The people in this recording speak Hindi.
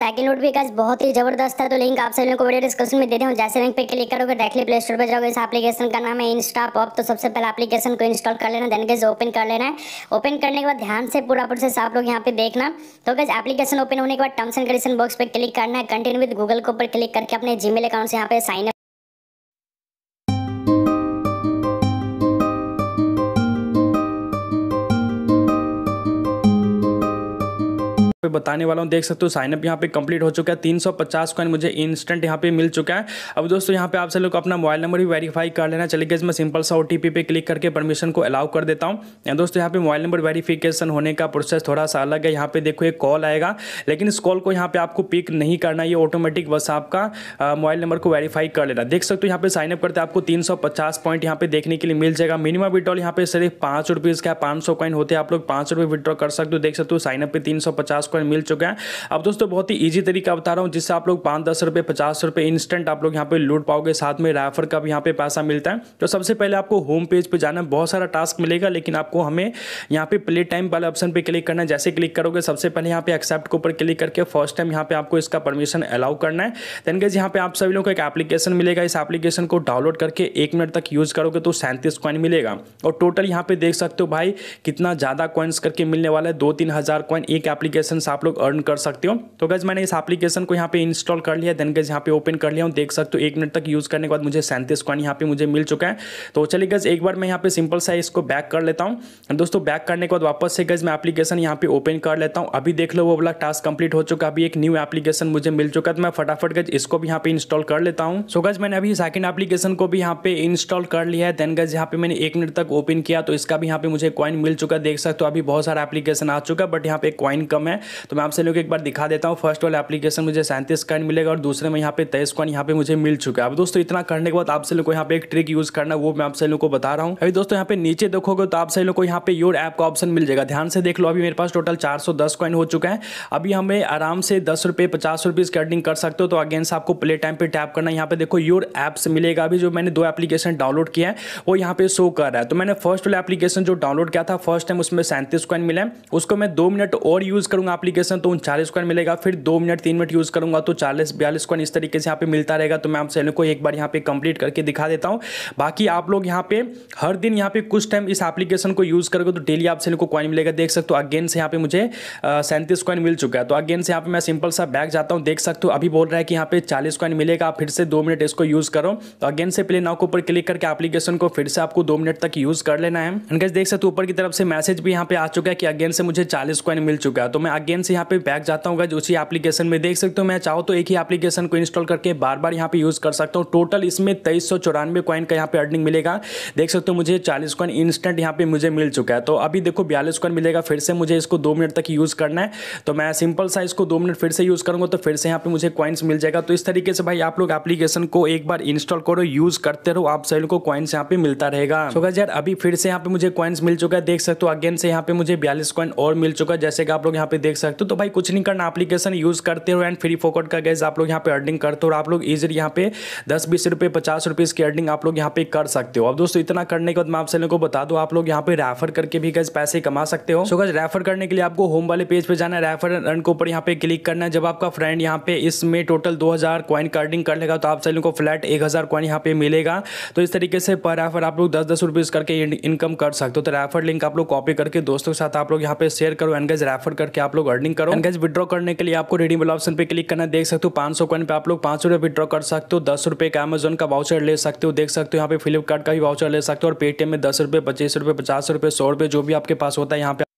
पैकिंग नोट भी गाइस बहुत ही जबरदस्त है तो लिंक आप सभी को वीडियो डिस्क्रिप्शन में दे दें जैसे लिंक पे क्लिक करोगे डायरेक्टली प्ले स्टोर पर जाओगे इस एप्लीकेशन का नाम है इंस्टा पॉप तो सबसे पहले एप्लीकेशन को इंस्टॉल कर लेना देन गैस ओपन कर लेना है ओपन करने के बाद ध्यान से पूरा प्रोसेस आप लोग यहाँ पे देखना तो गैस एप्लीकेशन ओपन होने के बाद टर्म्स एंड कंडीशन बॉक्स पर क्लिक करना है कंटिन्यू विद गूगल के ऊपर क्लिक करके अपने जी अकाउंट से यहाँ पे साइन बताने वाला हूँ देख सकते हो साइनअप यहाँ पे कंप्लीट हो चुका है तीन सौ पचास कॉइन मुझे इंस्टेंट यहाँ पे मिल चुका है अब दोस्तों यहाँ पे आप सब लोग अपना मोबाइल नंबर भी वेरीफाई कर लेना चलिए मैं सिंपल सा ओ पे क्लिक करके परमिशन को अलाउ कर देता हूँ दोस्तों यहाँ पे मोबाइल नंबर वेरीफिकेशन होने का प्रोसेस थोड़ा सा अलग है यहाँ पे देखो एक कॉल आएगा लेकिन इस कॉल को यहाँ पे आपको पिक नहीं करना ये ऑटोमेटिक बस आपका मोबाइल नंबर को वेरीफाई कर लेना देख सकते हो यहाँ पे साइनअप करते आपको तीन पॉइंट यहाँ पे देखने के लिए मिल जाएगा मिनिमम विड्रॉल यहाँ पे सिर्फ पाँच रुपीज़ का पाँच सौ कॉइन होते हैं आप लोग पाँच रुपये विड्रॉ कर सकते हो देख सकते हो साइनअप पे तीन सौ पचास पर मिल चुका है अब दोस्तों बहुत ही ईजी तरीका बता रहा हूँ जिससे आप लोग पाँच दस रुपये पचास रुपये इंस्टेंट आप लोग यहाँ पे लूट पाओगे साथ में रेफर का भी यहाँ पे पैसा मिलता है तो सबसे पहले आपको होम पेज पर जाना बहुत सारा टास्क मिलेगा लेकिन आपको हमें यहाँ पे प्ले टाइम वाले ऑप्शन पर क्लिक करना है जैसे क्लिक करोगे सबसे पहले यहाँ पे एक्सेप्ट के ऊपर क्लिक करके फर्स्ट टाइम यहाँ पे आपको इसका परमिशन अलाउ करना है देन गज यहाँ पे आप सभी लोगों को एक एप्लीकेशन मिलेगा इस एप्लीकेशन को डाउनलोड करके एक मिनट तक यूज़ करोगे तो सैंतीस कॉइन मिलेगा और टोटल यहाँ पे देख सकते हो भाई कितना ज़्यादा कॉइन्स करके मिलने वाला है दो तीन हज़ार कॉइन एक एप्लीकेशन आप लोग अर्न कर सकते हो तो गज मैंने इस एप्लीकेशन को यहाँ पे इंस्टॉल कर लिया देन गज यहाँ पे ओपन कर लिया हूँ देख सकते हो एक मिनट तक यूज़ करने के बाद मुझे सैंतीस कॉइन यहाँ पे मुझे मिल चुका है तो चलिए गज एक बार मैं यहाँ पे सिंपल सा इसको बैक कर लेता हूँ दोस्तों बैक करने के बाद वापस से गज मैं एप्लीकेशन यहाँ पे ओपन कर लेता हूँ अभी देख लो वो बोला टास्क कंप्लीट हो चुका अभी एक न्यू एप्लीकेशन मुझे मिल चुका तो मैं फटाफट गज इसको भी यहाँ पे इंस्टॉल कर लेता हूँ सो गज मैंने अभी सेकंड एप्लीकेशन को भी यहाँ पे इंस्टॉल कर लिया है देन गज यहाँ पे मैंने एक मिनट तक ओपन किया तो इसका भी यहाँ पे मुझे कॉइन मिल चुका देख सकते हो अभी बहुत सारा एप्लीकेशन आ चुका बट यहाँ पे कॉइन कम है तो मैं आपसे लोग एक बार दिखा देता हूँ फर्स्ट वाला एप्लीकेशन मुझे सैंतीस कॉइन मिलेगा और दूसरे में यहाँ पे तेईस कॉइन यहाँ पे मुझे मिल चुका है अब दोस्तों इतना करने के बाद आप लोग को यहाँ पे एक ट्रिक यूज करना वो मैं आप लोग को बता रहा हूँ अभी दोस्तों यहाँ पे नीचे देखोगे तो आप लोग को यहाँ पे योर ऐप का ऑप्शन मिल जाएगा ध्यान से देख लो अभी मेरे पास टोटल चार सौ दस कॉइन हो चुका है अभी हमें आराम से दस रुपये पचास रुपये कर सकते हो तो अगेन आपको प्ले टाइम पे टैप करना यहाँ पे देखो योर ऐप्स मिलेगा अभी जो मैंने दो एप्लीकेशन डाउनलोड किया है वो यहाँ पे शो कर रहा है तो मैंने फर्स्ट वाला एप्लीकेशन जो डाउनलोड किया था फर्स्ट टाइम उसमें सैंतीस कॉइन मिला है उसको मैं दो मिनट और यूज करूंगा एप्लीकेशन तो उनचालीस कॉइन मिलेगा फिर दो मिनट तीन मिनट यूज़ करूँगा तो चालीस बयालीस कॉइन इस तरीके से यहाँ पे मिलता रहेगा तो मैं आप सैलू को एक बार यहाँ पे कंप्लीट करके दिखा देता हूँ बाकी आप लोग यहाँ पे हर दिन यहाँ पे कुछ टाइम इस एप्लीकेशन को यूज़ करोगे तो डेली आप सैलू को कॉइन मिलेगा देख सकते हो अगेन से यहाँ पे मुझे सैंतीस कॉइन मिल चुका है तो अगेन से यहाँ पर मैं सिंपल सा बैग जाता हूँ देख सकते हो अभी बोल रहा है कि यहाँ पे चालीस कॉइन मिलेगा आप फिर से दो मिनट इसको यूज़ करो तो अगेन से प्ले नाव के ऊपर क्लिक करके एप्लीकेशन को फिर से आपको दो मिनट तक यूज़ कर लेना है देख सकते हो ऊपर की तरफ से मैसेज भी यहाँ पे आ चुका है कि अगेन से मुझे चालीस कॉइन मिल चुका है तो मैं अगेन अगेन से यहाँ पे बैक जाता हूँ उसी एप्लीकेशन में देख सकते हो मैं चाहो तो एक ही एप्लीकेशन को इंस्टॉल करके बार बार यहाँ पे यूज़ कर सकता हूँ टोटल इसमें तेईस सौ चौरानवे कॉइन का यहाँ पे अर्निंग मिलेगा देख सकते हो मुझे चालीस कॉइन इंस्टेंट यहाँ पे मुझे मिल चुका है तो अभी देखो बयालीस कॉइन मिलेगा फिर से मुझे इसको दो मिनट तक यूज़ करना है तो मैं सिंपल सा इसको दो मिनट फिर से यूज़ करूंगा तो फिर से यहाँ पे मुझे कॉइन्स मिल जाएगा तो इस तरीके से भाई आप लोग एप्लीकेशन को एक बार इंस्टॉल करो यूज़ करते रहो आप सभी को कॉइन्स यहाँ पे मिलता रहेगा यार अभी फिर से यहाँ पे मुझे कॉइन्स मिल चुका है देख सकते हो अगेन से यहाँ पे मुझे बयालीस कॉइन और मिल चुका है जैसे कि आप लोग यहाँ पे देख सकते सकते हो तो भाई कुछ नहीं करना एप्लीकेशन यूज़ करते हो एंड फ्री फोकट का गैस आप लोग यहाँ पे अर्निंग करते हो और आप लोग इजिली यहाँ पे दस बीस रुपये पचास रुपये इसकी अर्निंग आप लोग यहाँ पे कर सकते हो अब दोस्तों इतना करने के बाद मैं आप लोगों को बता दूँ आप लोग यहाँ पे रेफर करके भी गैस पैसे कमा सकते हो सो गैस रेफर करने के लिए आपको होम वाले पेज पर जाना है रेफर अर्न के ऊपर यहाँ पे क्लिक करना है जब आपका फ्रेंड यहाँ पे इसमें टोटल दो हज़ार कॉइन का अर्निंग कर लेगा तो आप सभी को फ्लैट एक हज़ार कॉइन यहाँ पे मिलेगा तो इस तरीके से पर रेफर आप लोग दस दस रुपीज़ करके इनकम कर सकते हो तो रेफर लिंक आप लोग कॉपी करके दोस्तों के साथ आप लोग यहाँ पे शेयर करो एंड गैस रेफर करके आप लोग अर्निंग करो गैस विड्रॉ करने के लिए आपको रिडीमेबल ऑप्शन पे क्लिक करना देख सकते हो पांच सौ कॉइन पे आप लोग पांच सौ विद्रॉ विड्रॉ कर सकते हो दस रुपये का अमेजोन का वाउचर ले सकते हो देख सकते हो यहाँ पे फ्लिपकार्ट का भी वाउचर ले सकते हो और पेटीएम में दस रुपए पच्चीस रुपए पचास रुपए सौ रुपए जो भी आपके पास होता है यहाँ पे